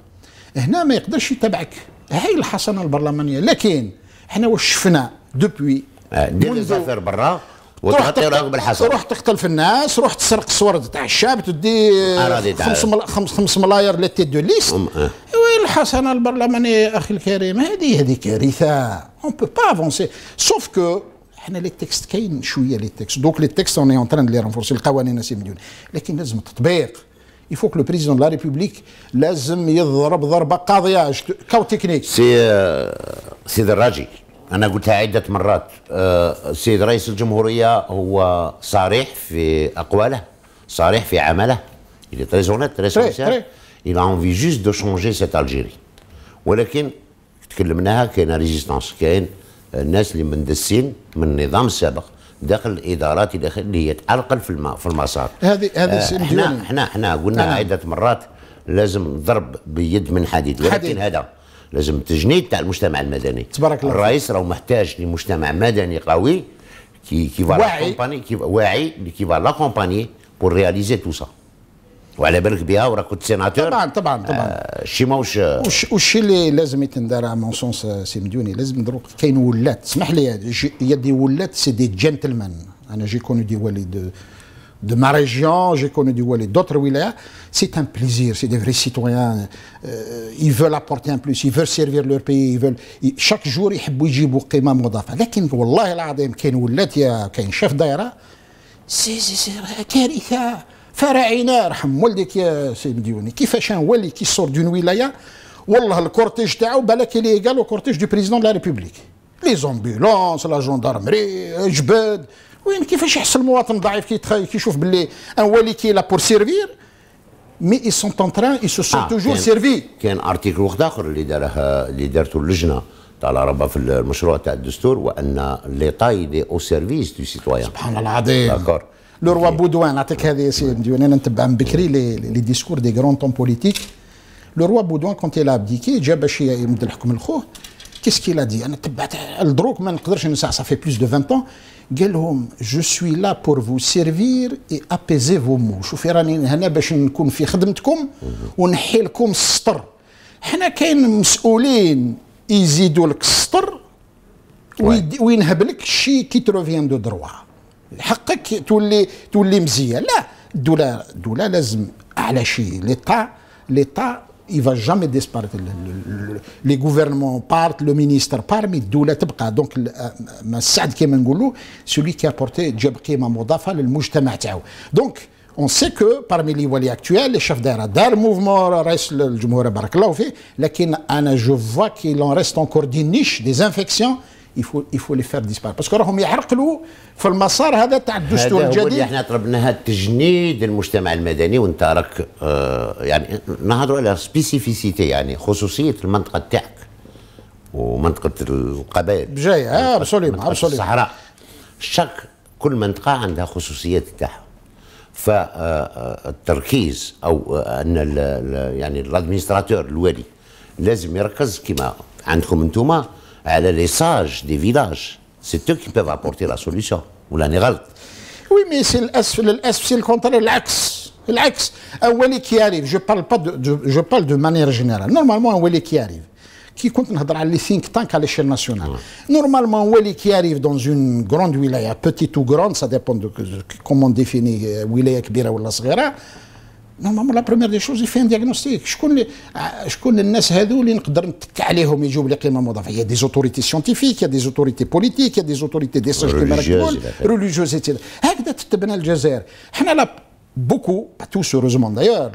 هنا ما يقدرش يتبعك هاي الحصانه البرلمانيه لكن احنا شفنا دوبوي آه، دير زافير برا راك روحك بالحصى تقتل في الناس روح تسرق الصور تاع الشعب تدي خمس, ملا خمس خمس ملاير لي تيت دو ليست أه. الحسنه البرلمانيه اخي الكريم هذه هذه كارثه اون بو با افونسي سوف كو احنا لي تكست كاين شويه لي تكست دوك لي تكست اون اون تران لي رانفورسي القوانين سي مليون لكن لازم تطبيق il faut que le président de la République لازم يضرب ضربة قاضية كاو تكنيك سي سيد الراجي أنا قلتها عدة مرات السيد رئيس الجمهورية هو صريح في أقواله صريح في عمله Il est très honnête, très sincère. Il a envie juste de changer cette Algérie. ولكن تكلمناها كاين ريزيستونس كاين الناس اللي مندسين من النظام السابق داخل ادارات هي تعرقل في في المسار هذه هذه آه، احنا احنا احنا قلنا نعم. عده مرات لازم ضرب بيد من حديد ولكن حديد. هذا لازم تجنيد تاع المجتمع المدني تبارك الله الرئيس راه محتاج لمجتمع مدني قوي كي كي واعي كي واعي كي لا كومباني بور رياليزي تو سا وعلى بالك بها ورا كنت سيناتور طبعا طبعا طبعا الشيء آه، ماهوش والشيء اللي لازم يتندار مون سونس آه، سي مديوني لازم دروك كاين ولات اسمح لي آه، يا دي ولات سي دي جنتلمان انا جي كونو دي والي دو de ma région, j'ai connu du Wally, d'autres wilayas, c'est un plaisir, c'est des vrais citoyens, euh, ils veulent apporter un plus, ils veulent servir leur pays, ils veulent, ils, chaque jour يحبوا يجيبوا قيمة مضافة، لكن والله العظيم كاين ولات يا كاين شيف دايرة سي سي سي كارثة فرعينا رحم والديك يا سي مديوني كيفاش ولي كي سور دون ولايه والله الكورتيج تاعو بالك اللي قالوا كورتيج دو بريزيدون دو لا ريبوبليك لي زومبيلونس لا جوندارمري جباد وين كيفاش يحصل مواطن ضعيف كي كيشوف باللي ان ولي كي لا بور سيرفير مي اي سون ان تران اي سو سون توجور سيرفي كاين ارتيكل واحد اخر اللي دارها اللي دارته اللجنه تاع العرب في المشروع تاع الدستور وان ليطاي دي او سيرفيس دو سيتويان سبحان الله العظيم داكور لو روا بودوان نعطيك هذه سي انا نتبع من بكري لي ديسكور دي غرون طون بوليتيك لو روا بودوان كونتي لابديكي جا باش يمد الحكم لخوه كيس كي لا دي انا تبعت الدروك ما نقدرش نسع صافي بلوس دو 20 ans قال لهم جو سوي لا بور فو سيرفير اي ابيزي فو مو شوفي راني هنا باش نكون في خدمتكم ونحي لكم السطر حنا كاين مسؤولين يزيدوا لك السطر وينهب لك شي كي تروفيان دو دروا حقك تولي تولي مزيه لا الدوله الدوله لازم على شيء ليطا ليطا il va jamais disparaître. Les gouvernements partent, le ministre part, mais الدولة تبقى. دونك ما السعد كيما نقولوا celui qui a apporté جاب قيمة مضافة للمجتمع تاعو. دونك On sait que parmi les wali actuels, les chefs d'État d'un mouvement reste le Jumhur Barakallahu fi, mais je vois qu'il en reste encore des niches, des infections يفو يفو لي فير ديسبار باسكو راهم يعرقلوا في المسار هذا تاع الدستور الجديد هذا احنا طلبناها تجنيد المجتمع المدني وانت راك آه يعني نهضروا على سبيسيفيسيتي يعني خصوصيه المنطقه تاعك ومنطقه القبائل جاي اه ابسوليوم ابسوليوم الصحراء شك كل منطقه عندها خصوصيات تاعها فالتركيز آه، آه، او آه، ان الـ يعني الادمينستراتور الوالي لازم يركز كما عندكم انتم Elle est les sages des villages. C'est eux qui peuvent apporter la solution. Ou la Oui, mais c'est le contraire, l'axe. L'axe, un Wali qui arrive, je parle, pas de, je parle de manière générale. Normalement, un Wali qui arrive, qui compte dans les think tanks à l'échelle nationale. Normalement, un Wali qui arrive dans une grande wilaya, petite ou grande, ça dépend de, comment on définit euh, wilaya kbira ou la نورمالمون لا بروميير دي شوز يفهم دياغنوستيك شكون اللي شكون الناس هذو اللي نقدر نتكى عليهم يجيو لي قيمه مضافه هي دي زوتوريتي سيونتيفيك يا دي زوتوريتي بوليتيك يا دي زوتوريتي دي ساج كما راك تقول ريليجيوز هكذا تتبنى الجزائر حنا لا بوكو با تو سوروزمون دايور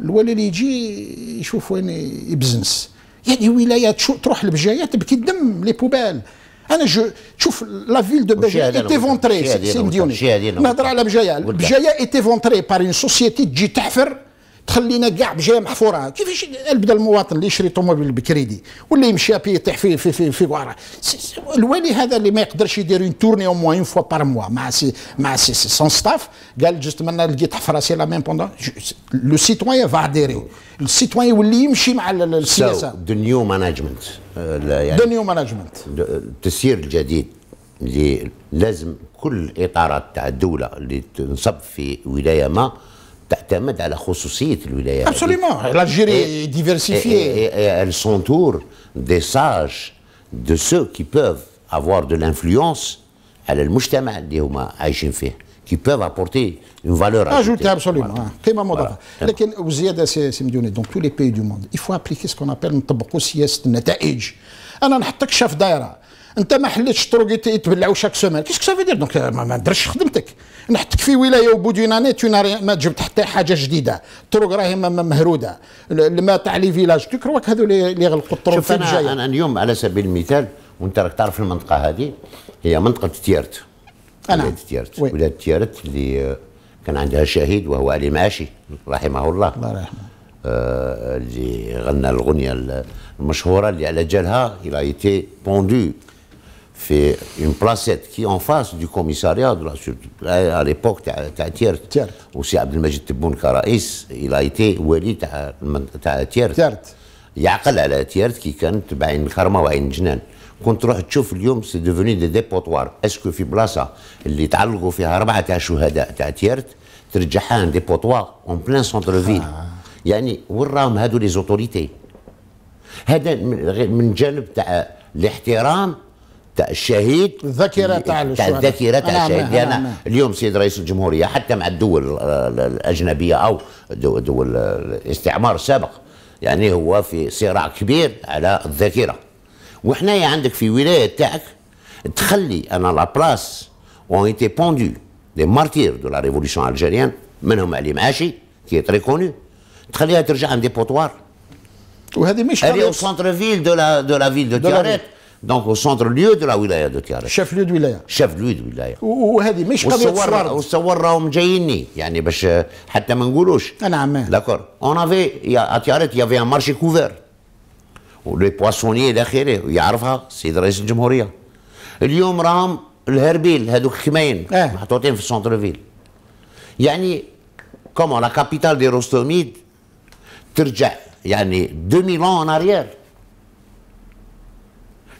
الولي اللي يجي يشوف وين يبزنس يعني ولايات تروح لبجايات تبكي الدم لي بوبال انا جو شوف لا فيل دو بجايا ايتي فونتري سي مديوني نهضر على بجايا بجايا ايتي فونتري بار اون سوسيتي تجي تحفر تخلينا كاع بجايا محفوره كيفاش البدا المواطن اللي يشري طوموبيل بكريدي ولا يمشي ابي يطيح في في في, في وراء الوالي هذا اللي ما يقدرش يدير اون تورني او اون فوا بار موا مع سي مع سي سون ستاف قال جست منا لقيت حفره سي لا ميم بوندون لو سيتوان فا اديري السيتوان يولي يمشي مع السياسه ذا نيو مانجمنت لا يعني دنيو مانجمنت التسيير الجديد اللي لازم كل اطارات تاع الدوله اللي تنصب في ولايه ما تعتمد على خصوصيه الولايه ابسوليمون الجيري ديفيرسيفي elles s'entourent des sages de ceux qui peuvent avoir de l'influence على المجتمع اللي هما عايشين فيه qui peuvent apporter une valeur ajoutée. Ajoutée, absolument. Voilà. Voilà. سي مديوني دونك tous les pays du monde il faut appliquer ce qu'on appelle نطبقوا سياسه النتائج انا نحطك شاف دايره انت ما حليتش طرق يتبلعوا شاك سومان كيسك سافي دير دونك ما درتش خدمتك نحطك في ولايه وبو ناني اني ما جبت حتى حاجه جديده الطرق راهي مهروده الماء تاع لي فيلاج كروك هذو اللي يغلقوا الطرق في الجايه انا اليوم على سبيل المثال وانت راك تعرف المنطقه هذه هي منطقه تيرت نعم ولاد تيارت ولاد تيارت اللي كان عندها شهيد وهو علي ماشي رحمه الله الله يرحمه آه، اللي غنى الاغنيه المشهوره اللي على جالها الى ايتي بوندو في اون بلاسيت كي اون فاس دو كوميساريا سور ليبوك تاع تاع تيارت تيارت وسي عبد المجيد تبون كرئيس الى ايتي والي تاع تاع تيارت تيارت يعقل على تيارت كي كانت بعين الكرمه وعين الجنان كنت تروح تشوف اليوم سي ديفوني دي ديبوتوار اسكو في بلاصه اللي تعلقوا فيها اربعه تاع شهداء تاع تيرت ترجعها ديبوتوار اون بلان سونتر فيل يعني وين راهم هادو لي زوتوريتي هذا من جانب تاع الاحترام تاع الشهيد الذاكره تاع تاع الذاكره تاع الشهيد لان اليوم سيد رئيس الجمهوريه حتى مع الدول الاجنبيه او دول الاستعمار السابق يعني هو في صراع كبير على الذاكره وحنايا عندك في ولايه تاعك تخلي انا لا بلاس اون ايتي بوندو دي مارتير دو لا ريفوليسيون الجيريان منهم علي معاشي كي تري كونو تخليها ترجع عند دي بوتوار وهذه مش هذه او سونتر فيل دو لا دو لا فيل دو تياريت دونك او سونتر ليو دو لا ولايه دو تياريت شيف ليو دو ولايه شيف ليو دو ولايه وهذه مش قضيه تصوير وصور راهم جاييني يعني باش حتى ما نقولوش نعم داكور اون افي ا تياريت يافي ان مارشي كوفير ولي بواسوني الى اخره ويعرفها السيد رئيس الجمهوريه اليوم راهم الهربيل هذوك كماين اه. محطوطين في السونتر فيل يعني كومون لا كابيتال دي روستوميد ترجع يعني 2000 ان اريير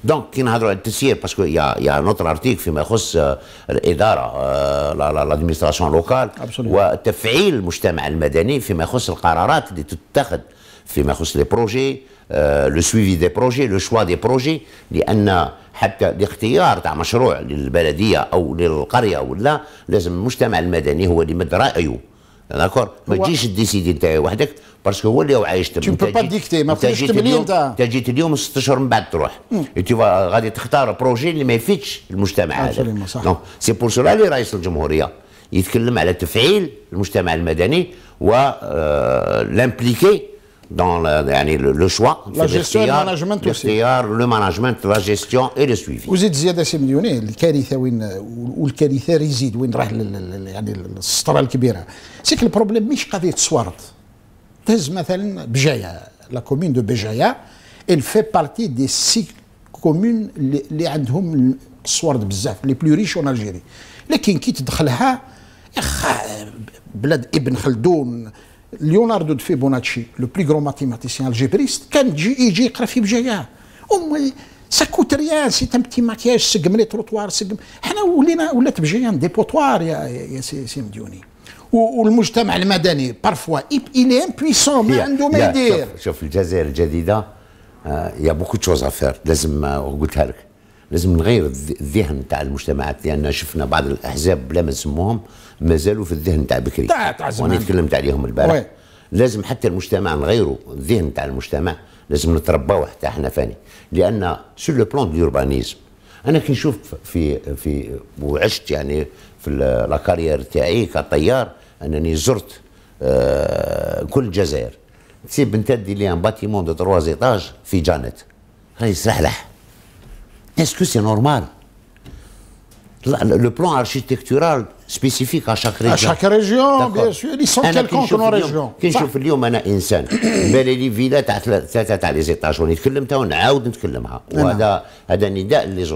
دونك كي نهضروا على التسيير باسكو يا يا نوتر ارتيك فيما يخص الاداره لادمينستراسيون لوكال وتفعيل المجتمع المدني فيما يخص القرارات اللي تتخذ فيما يخص لي بروجي لو سويفي دي بروجي لو شوا دي بروجي لان حتى الاختيار تاع مشروع للبلديه او للقريه ولا لازم المجتمع المدني هو اللي يمد رايه داكور ما تجيش ديسيدي انت وحدك باسكو هو اللي عايش تم تو با ديكتي ما فيش تملي انت انت جيت اليوم ست اشهر من بعد تروح انت غادي تختار بروجي اللي ما يفيدش المجتمع هذا دونك سي بور سولا اللي رئيس الجمهوريه يتكلم على تفعيل المجتمع المدني و لامبليكي آه، dans le, يعني le, choix la gestion المانجمنت الاختيار لو مانجمنت لا جيستيون اي لو سويفي وزيد زياده سي مليوني الكارثه وين والكارثه ريزيد وين راح يعني السطره الكبيره سيك البروبليم مش قضيه تصوارت تهز مثلا بجايه لا كومين دو بجايه il fait partie des six communes اللي عندهم الصوارد بزاف لي بلو ريش اون الجيري لكن كي تدخلها اخ بلاد ابن خلدون ليوناردو دو فيبوناتشي لو بلي غرو ماتيماتيسيان الجبريست كان يجي يجي يقرا في بجايه ام ساكوت ريان سي تم تي ماكياج سقم لي تروطوار سقم حنا ولينا ولات دي بوتوار يا يا سي, سي مديوني والمجتمع المدني بارفوا الي امبويسون ما عنده ما يدير شوف الجزائر الجديده يا بوكو تشوز افير لازم قلتها لك لازم نغير الذهن تاع المجتمعات لان شفنا بعض الاحزاب بلا ما نسموهم ما زالوا في الذهن تاع بكري وانا تكلمت عليهم البارح لازم حتى المجتمع نغيروا الذهن تاع المجتمع لازم نترباو حتى احنا فاني لان سو لو بلون دوربانيزم انا كي نشوف في في وعشت يعني في لاكارير تاعي كطيار انني زرت آه، كل الجزائر تسيب انت دي لي ان باتيمون دو تروا زيتاج في جانت راهي سلحلح Est-ce que c'est normal le, plan architectural spécifique à chaque région. À chaque région, bien sûr. Ils sont quelconques dans nos région. Quand Mais les villes, les étages, on a automatique, on est les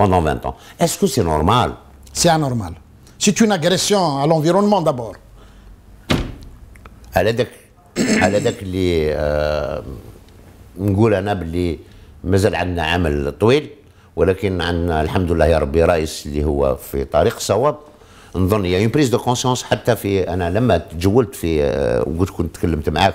20 ans est-ce que c'est normal c'est anormal c'est une agression à l'environnement d'abord على داك على داك اللي آه نقول انا باللي مازال عندنا عمل طويل ولكن عندنا الحمد لله يا ربي رئيس اللي هو في طريق صواب نظن يا اون بريز دو كونسيونس حتى في انا لما تجولت في آه، وقلت كنت تكلمت معاك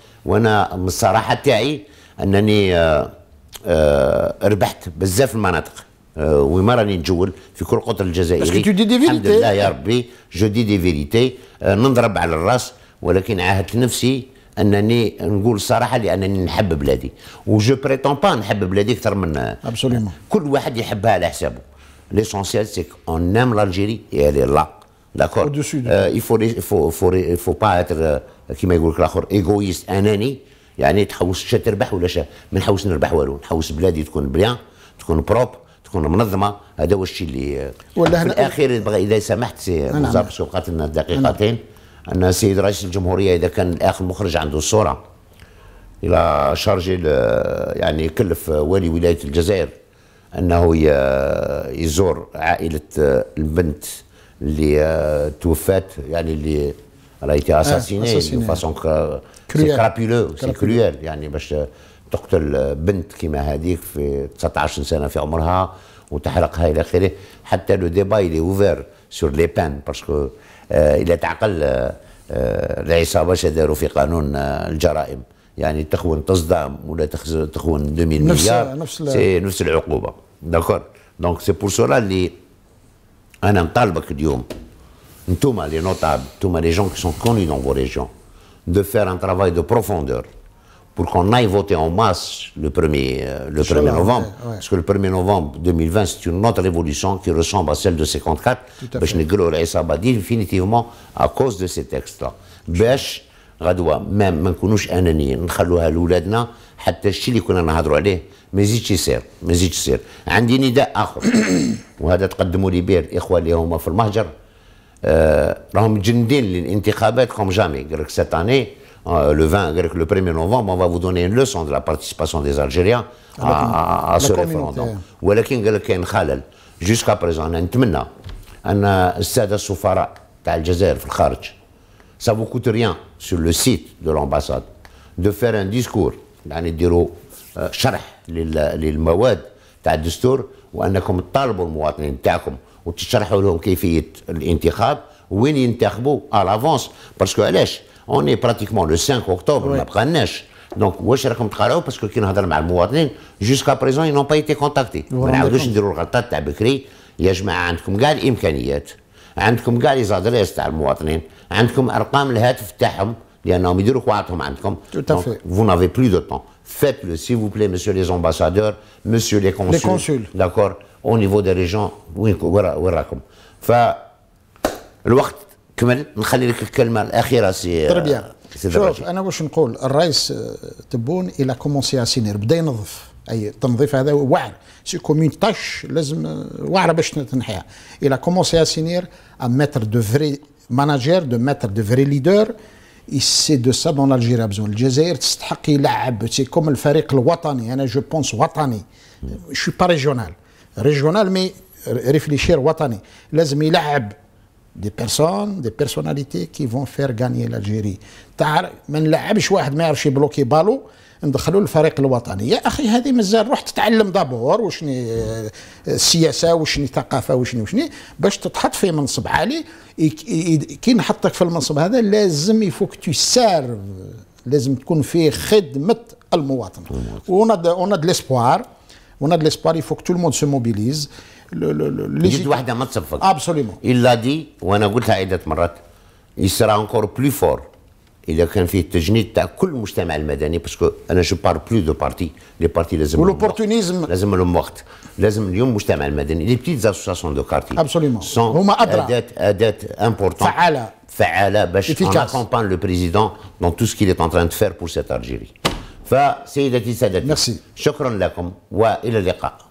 وانا من الصراحه تاعي انني آه، آه، ربحت بزاف المناطق آه، وما راني نجول في كل قطر الجزائري باسكو دي فيريتي الحمد لله يا ربي جو دي دي فيريتي نضرب على الراس ولكن عاهدت نفسي انني نقول الصراحه لانني نحب بلادي وجو بريتون با نحب بلادي اكثر من Absolument. كل واحد يحبها على حسابه ليسونسيال سي اون نام لالجيري اي لا داكور il faut il faut il faut, il faut pas être euh، كما يقول لك الاخر ايغويست اناني يعني شا تربح ولا شا ما نحوس نربح والو نحوس بلادي تكون بليان تكون بروب تكون منظمه هذا هو الشيء اللي ولا في الاخير اذا سمحت سي نزار باش وقعت لنا دقيقتين ان السيد رئيس الجمهوريه اذا كان الاخ المخرج عنده الصوره الى شارجي يعني يكلف والي ولايه الجزائر انه يزور عائله البنت اللي توفات يعني اللي elle اساسيني été assassinée, ah, de façon سي كرويل يعني باش تقتل بنت كيما هذيك في 19 سنه في عمرها وتحرقها الى اخره حتى لو ديبا اللي اوفير سور لي بان باسكو الى تعقل العصابه اش داروا في قانون آه، الجرائم يعني تخون تصدام ولا تخون 2000 مليار نفس سي نفس العقوبه داكور دونك سي بور سولا اللي انا نطالبك اليوم Touma, les notables, Touma, les gens qui sont connus dans vos régions, de faire un travail de profondeur pour qu'on aille voter en masse le 1er, euh, le 1er novembre. Parce que le 1er novembre 2020, c'est une autre révolution qui ressemble à celle de 54. Bech Negrol et Sabadi, définitivement, à cause de ces textes-là. Bech, غدوة ما ما نكونوش انانيين نخلوها لاولادنا حتى الشيء اللي كنا نهضروا عليه ما يزيدش يصير ما يزيدش يصير عندي نداء اخر وهذا تقدموا لي به الاخوه اللي هما في المهجر euh, comme jamais. Cette année, euh, le 20, le 1er novembre, on va vous donner une leçon de la participation des Algériens ah, à, ce référendum. Jusqu'à présent, euh, ça ne vous coûte rien sur le site de l'ambassade de faire un discours شرح للمواد تاع الدستور وانكم تطالبوا المواطنين تاعكم وتشرحوا لهم كيفيه الانتخاب وين ينتخبوا الافونس باسكو علاش اوني براتيكمون لو 5 اكتوبر ما بقالناش دونك واش راكم تقراو باسكو كي نهضر مع المواطنين جوسكا بريزون ينون با ايتي كونتاكتي ما نعاودوش نديروا الغلطات تاع بكري يا جماعه عندكم كاع الامكانيات عندكم كاع لي زادريس تاع المواطنين عندكم ارقام الهاتف تاعهم لانهم يديروا كواعطهم عندكم فو نافي بلو دو طون Faites-le, s'il vous plaît, monsieur les ambassadeurs, monsieur les consuls. Les consuls. D'accord Au niveau des régions, وراكم. فالوقت كملت نخلي لك الكلمه الاخيره سي شوف انا واش نقول الرئيس تبون الى كومونسي سينير بدا ينظف اي التنظيف هذا واعر سي كومون طاش لازم واعره باش تنحيها الى كومونسي سينير ا متر دو فري ماناجير دو ماتر دو فري ليدر سي دو سا دون الجيرا بزون الجزائر تستحق يلعب سي كوم الفريق الوطني انا جو بونس وطني شو با ريجيونال ريجيونال مي ريفليشير وطني لازم يلعب دي بيرسون دي بيرسوناليتي كي فون فير غاني الجيري تاع ما نلعبش واحد ما يعرفش يبلوكي بالو ندخلوا الفريق الوطني يا اخي هذه مازال روح تتعلم دابور وشني آه، السياسه وشني ثقافه وشني وشني باش تتحط في منصب عالي كي نحطك في المنصب هذا لازم يفوك تو سيرف لازم تكون في خدمه المواطن وناد وناد ليسبوار وناد ليسبوار يفوك تو الموند سو موبيليز جد واحده ما تصفق ابسوليمون الا دي وانا قلتها عده مرات يصير انكور بلو فور اذا كان فيه التجنيد تاع كل المجتمع المدني باسكو انا جو بار بلو دو بارتي لي بارتي لازم ولوبورتونيزم لازم لهم وقت لازم اليوم المجتمع المدني لي بتيت اسوسياسيون دو كارتي ابسوليومون هما ادرى اداه اداه امبورتون فعاله فعاله باش اكونبان لو بريزيدون دون تو سكيل ايت ان تران دو فير بور سيت الجيري فسيدتي سادتي شكرا لكم والى اللقاء